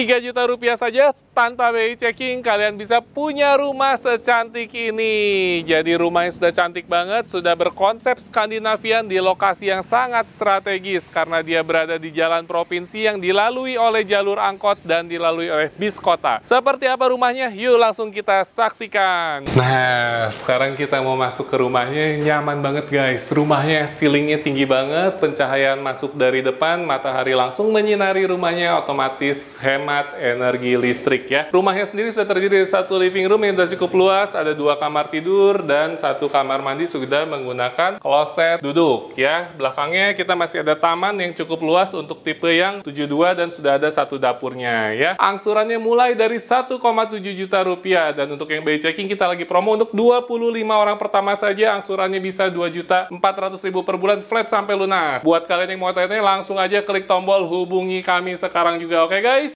3 juta rupiah saja tanpa BI checking kalian bisa punya rumah secantik ini. Jadi rumahnya sudah cantik banget, sudah berkonsep Skandinavian di lokasi yang sangat strategis karena dia berada di jalan provinsi yang dilalui oleh jalur angkot dan dilalui oleh bis kota. Seperti apa rumahnya? Yuk langsung kita saksikan. Nah, sekarang kita mau masuk ke rumahnya nyaman banget guys. Rumahnya ceilingnya tinggi banget, pencahayaan masuk dari depan, matahari langsung menyinari rumahnya otomatis hemat hemat energi listrik ya. Rumahnya sendiri sudah terdiri dari satu living room yang sudah cukup luas, ada dua kamar tidur dan satu kamar mandi sudah menggunakan kloset duduk ya. Belakangnya kita masih ada taman yang cukup luas untuk tipe yang 72 dan sudah ada satu dapurnya ya. Angsurannya mulai dari 1,7 juta rupiah dan untuk yang bayi checking kita lagi promo untuk 25 orang pertama saja angsurannya bisa 2 juta 400 ribu per bulan flat sampai lunas. Buat kalian yang mau tanya-tanya langsung aja klik tombol hubungi kami sekarang juga oke okay, guys?